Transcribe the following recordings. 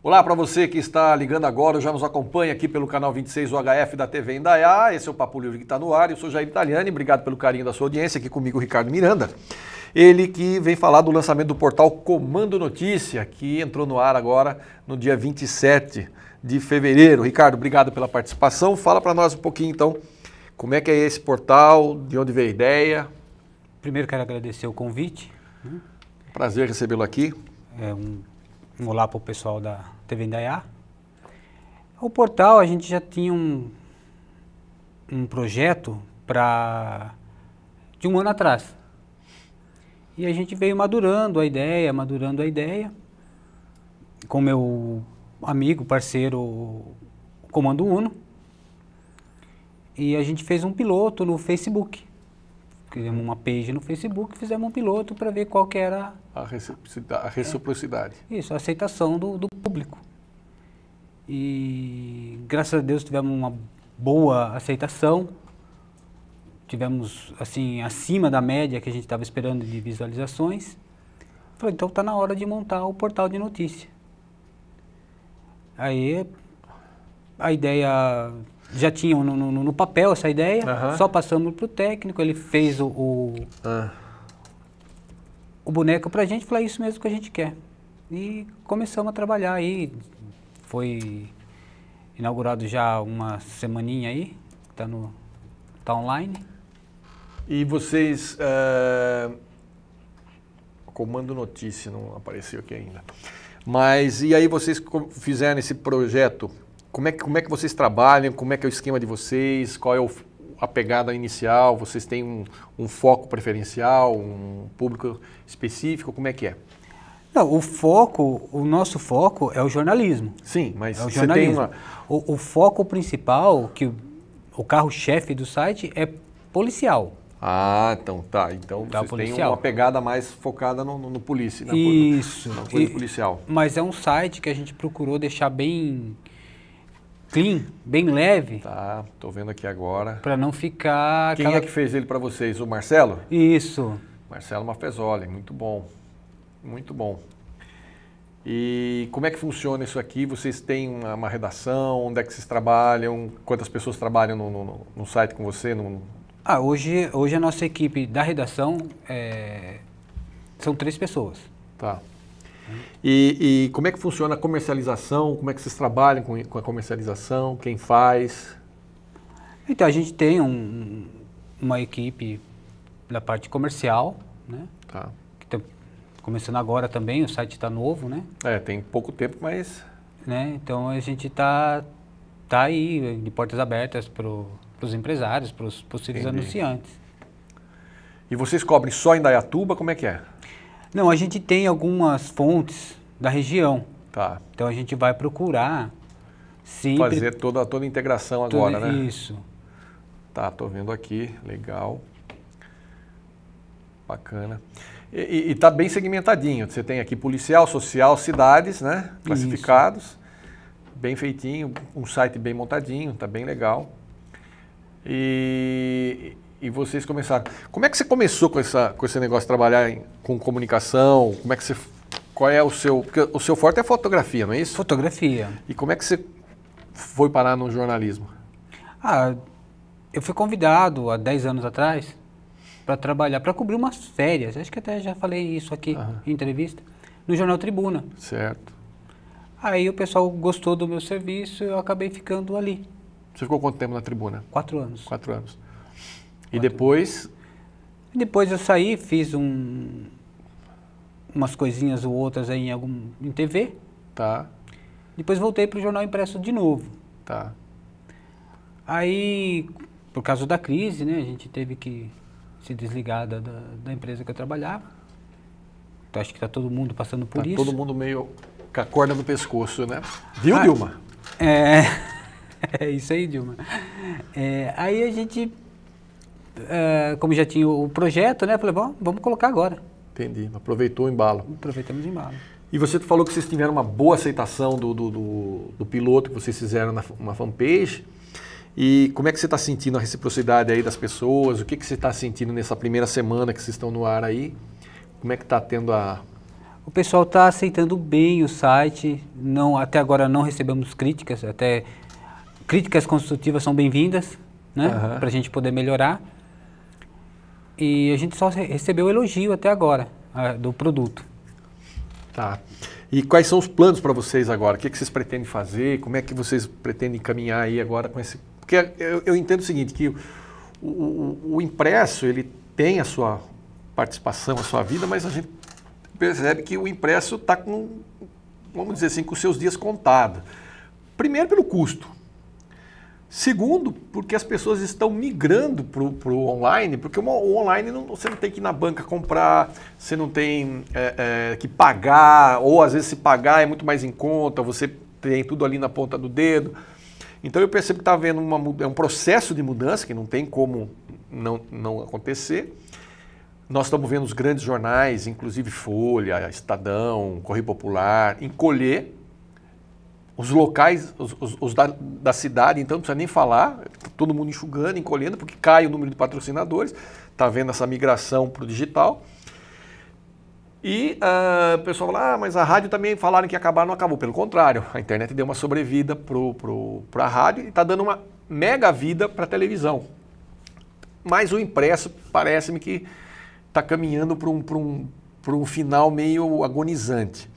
Olá para você que está ligando agora ou já nos acompanha aqui pelo canal 26 UHF da TV Indaiá. Esse é o Papo Livre que está no ar. Eu sou Jair Italiani, obrigado pelo carinho da sua audiência. Aqui comigo, Ricardo Miranda. Ele que vem falar do lançamento do portal Comando Notícia, que entrou no ar agora no dia 27 de fevereiro. Ricardo, obrigado pela participação. Fala para nós um pouquinho, então, como é que é esse portal, de onde veio a ideia. Primeiro quero agradecer o convite. Né? Prazer recebê-lo aqui. É um um olá para o pessoal da TV Indaiá. O portal, a gente já tinha um, um projeto para de um ano atrás. E a gente veio madurando a ideia, madurando a ideia, com meu amigo, parceiro, Comando Uno. E a gente fez um piloto no Facebook tivemos uma page no Facebook, fizemos um piloto para ver qual que era... A reciprocidade. A reciprocidade. É, isso, a aceitação do, do público. E graças a Deus tivemos uma boa aceitação, tivemos assim acima da média que a gente estava esperando de visualizações. Falei, então está na hora de montar o portal de notícia. Aí a ideia já tinham no, no, no papel essa ideia, só passamos para o técnico, ele fez o, o, ah. o boneco para a gente, falou, é isso mesmo que a gente quer. E começamos a trabalhar aí, foi inaugurado já uma semaninha aí, está tá online. E vocês... Eh, Comando Notícia, não apareceu aqui ainda. Mas e aí vocês fizeram esse projeto como é, que, como é que vocês trabalham? Como é que é o esquema de vocês? Qual é o, a pegada inicial? Vocês têm um, um, foco preferencial, um público específico? Como é que é? Não, o foco, o nosso foco é o jornalismo. Sim, mas é o jornalismo. Uma... O, o, foco principal, que o, carro-chefe do site é policial. Ah, então tá. Então tá vocês policial. têm uma pegada mais focada no, no, no polícia. Na, né? Isso. Na coisa policial. Mas é um site que a gente procurou deixar bem clean, bem leve. Tá, tô vendo aqui agora. Para não ficar... Quem é que fez ele para vocês? O Marcelo? Isso. Marcelo Mafezoli, muito bom. Muito bom. E como é que funciona isso aqui? Vocês têm uma, uma redação? Onde é que vocês trabalham? Quantas pessoas trabalham no, no, no site com você? No... Ah, hoje, hoje a nossa equipe da redação é... são três pessoas. Tá. E, e, como é que funciona a comercialização? Como é que vocês trabalham com, com a comercialização? Quem faz? Então, a gente tem um, uma equipe da parte comercial, né? Tá. Que tá começando agora também, o site está novo, né? É, tem pouco tempo, mas... Né? Então, a gente está tá aí, de portas abertas para os empresários, para os possíveis Entendi. anunciantes. E vocês cobrem só em Dayatuba? Como é que é? Não, a gente tem algumas fontes da região. Tá. Então a gente vai procurar sempre... Fazer toda, toda a integração agora, Tudo, né? Isso. Tá, tô vendo aqui, legal. Bacana. E, está bem segmentadinho. Você tem aqui policial, social, cidades, né? Classificados. Isso. Bem feitinho, um site bem montadinho, tá bem legal. E, e vocês começaram. Como é que você começou com, essa, com esse negócio de trabalhar em, com comunicação? Como é que você. Qual é o seu. Porque o seu forte é fotografia, não é isso? Fotografia. E como é que você foi parar no jornalismo? Ah, eu fui convidado há 10 anos atrás para trabalhar, para cobrir umas férias. Acho que até já falei isso aqui em entrevista, no Jornal Tribuna. Certo. Aí o pessoal gostou do meu serviço e eu acabei ficando ali. Você ficou quanto tempo na tribuna? Quatro anos. Quatro anos. E depois? Depois eu saí, fiz um, umas coisinhas ou outras aí em, algum, em TV. Tá. Depois voltei para o jornal impresso de novo. Tá. Aí, por causa da crise, né, a gente teve que se desligar da, da, da empresa que eu trabalhava. Então, acho que está todo mundo passando por tá isso. todo mundo meio com a corda no pescoço, né? Viu, ah, Dilma? É, é isso aí, Dilma. É, aí a gente eh, como já tinha o projeto, né? Falei, bom, vamos colocar agora. Entendi. Aproveitou o embalo. Aproveitamos o embalo. E você falou que vocês tiveram uma boa aceitação do, do, do, do piloto que vocês fizeram na uma fanpage. E como é que você está sentindo a reciprocidade aí das pessoas? O que, que você está sentindo nessa primeira semana que vocês estão no ar aí? Como é que está tendo a... O pessoal está aceitando bem o site. Não, até agora não recebemos críticas. Até críticas construtivas são bem-vindas, né? Uhum. Para a gente poder melhorar e a gente só recebeu elogio até agora a, do produto. Tá. E quais são os planos para vocês agora? O que, é que vocês pretendem fazer? Como é que vocês pretendem caminhar aí agora com esse? Porque eu, eu entendo o seguinte que o, o, o impresso ele tem a sua participação, a sua vida, mas a gente percebe que o impresso está com, vamos dizer assim, com seus dias contados. Primeiro pelo custo. Segundo, porque as pessoas estão migrando para o online, porque uma, o online não, você não tem que ir na banca comprar, você não tem é, é, que pagar, ou às vezes se pagar é muito mais em conta, você tem tudo ali na ponta do dedo. Então eu percebo que está havendo uma, é um processo de mudança que não tem como não, não acontecer. Nós estamos vendo os grandes jornais, inclusive Folha, Estadão, Correio Popular, encolher os locais, os, os, os da, da, cidade, então não precisa nem falar, todo mundo enxugando, encolhendo, porque cai o número de patrocinadores, está vendo essa migração para o digital. E uh, o pessoal fala, ah, mas a rádio também falaram que ia acabar, não acabou. Pelo contrário, a internet deu uma sobrevida para a rádio e está dando uma mega vida para a televisão. Mas o impresso parece-me que está caminhando para um, um, um final meio agonizante.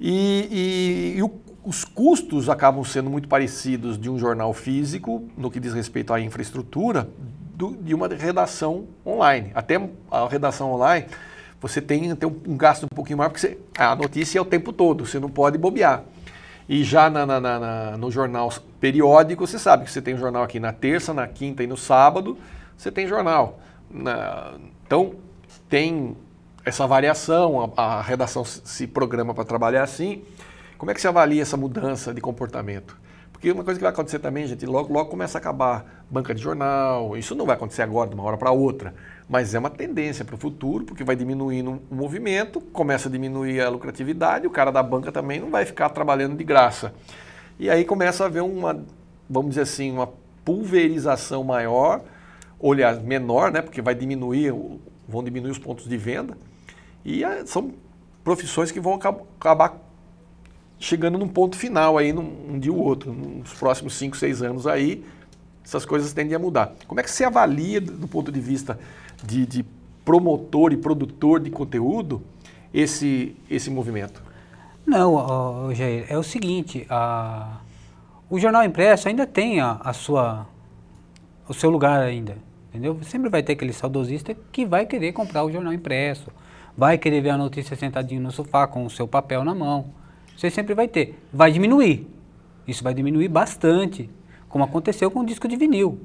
E, e, e o os custos acabam sendo muito parecidos de um jornal físico, no que diz respeito à infraestrutura, do, de uma redação online. Até a redação online, você tem, tem um, um gasto um pouquinho maior, porque você, a notícia é o tempo todo, você não pode bobear. E já na, na, na, no jornal periódico, você sabe que você tem um jornal aqui na terça, na quinta e no sábado, você tem jornal. então, tem essa variação, a, a redação se, se programa para trabalhar assim. Como é que você avalia essa mudança de comportamento? Porque uma coisa que vai acontecer também, gente, logo, logo começa a acabar banca de jornal. Isso não vai acontecer agora, de uma hora para outra. Mas é uma tendência para o futuro, porque vai diminuindo o movimento, começa a diminuir a lucratividade, o cara da banca também não vai ficar trabalhando de graça. E aí começa a haver uma, vamos dizer assim, uma pulverização maior, ou aliás, menor, né? Porque vai diminuir, vão diminuir os pontos de venda. E são profissões que vão acabar chegando num ponto final aí, num, um dia ou outro, nos próximos 5, 6 anos aí, essas coisas tendem a mudar. Como é que você avalia, do ponto de vista de, de promotor e produtor de conteúdo, esse, esse movimento? Não, oh, Jair, é o seguinte, o jornal impresso ainda tem a, a, sua, o seu lugar ainda, entendeu? Sempre vai ter aquele saudosista que vai querer comprar o jornal impresso, vai querer ver a notícia sentadinho no sofá com o seu papel na mão, você sempre vai ter. Vai diminuir. Isso vai diminuir bastante, como aconteceu com o disco de vinil.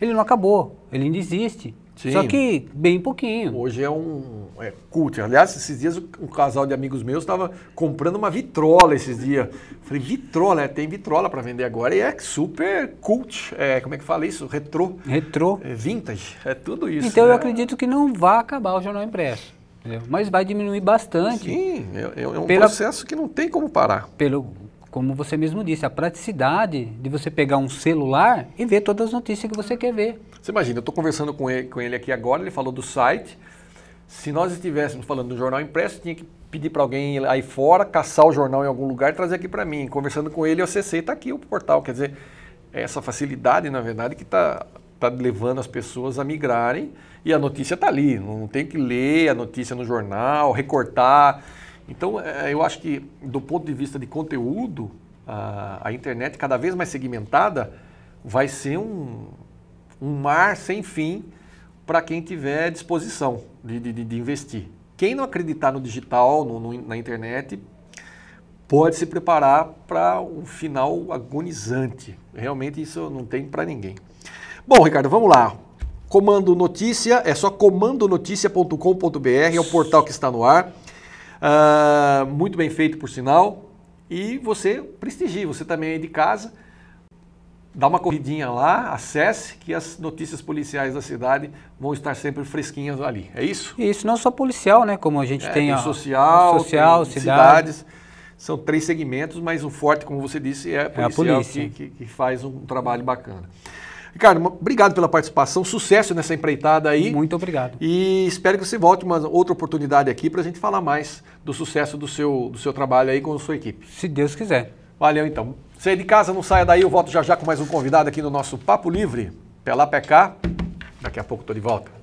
Ele não acabou, ele ainda existe. Sim. Só que bem pouquinho. Hoje é um é culto. Aliás, esses dias um casal de amigos meus estava comprando uma vitrola esses dias. Falei, vitrola, né? tem vitrola para vender agora e é super cult. É, como é que fala isso? Retro. Retro. É, vintage. É tudo isso. Então né? eu acredito que não vai acabar o jornal impresso. Entendeu? Mas vai diminuir bastante. Sim, é, é, é um pela, processo que não tem como parar. Pelo, como você mesmo disse, a praticidade de você pegar um celular e ver todas as notícias que você quer ver. Você imagina, eu estou conversando com ele, com ele aqui agora, ele falou do site. Se nós estivéssemos falando do jornal impresso, tinha que pedir para alguém aí fora, caçar o jornal em algum lugar e trazer aqui para mim. Conversando com ele, eu acessei, está aqui o portal. Quer dizer, é essa facilidade, na verdade, que está está levando as pessoas a migrarem e a notícia está ali. Não tem que ler a notícia no jornal, recortar. Então, é, eu acho que, do ponto de vista de conteúdo, a, a internet, cada vez mais segmentada, vai ser um, um mar sem fim para quem tiver disposição de, de, de investir. Quem não acreditar no digital, no, no, na internet, pode se preparar para um final agonizante. Realmente isso não tem para ninguém. Bom, Ricardo, vamos lá. Comando Notícia, é só comandonoticia.com.br, é o portal que está no ar. Uh, muito bem feito, por sinal. E você prestigie, você também aí de casa, dá uma corridinha lá, acesse, que as notícias policiais da cidade vão estar sempre fresquinhas ali. É isso? Isso, não só policial, né? Como a gente é, tem, tem, social, social tem cidades são três segmentos, mas o forte, como você disse, é a, policial, é a polícia, que, que, que faz um trabalho bacana. Ricardo, obrigado pela participação, sucesso nessa empreitada aí. Muito obrigado. E espero que você volte uma outra oportunidade aqui para a gente falar mais do sucesso do seu, do seu trabalho aí com a sua equipe. Se Deus quiser. Valeu então. Você é de casa, não saia daí, eu volto já já com mais um convidado aqui no nosso Papo Livre. Pela PK, daqui a pouco estou de volta.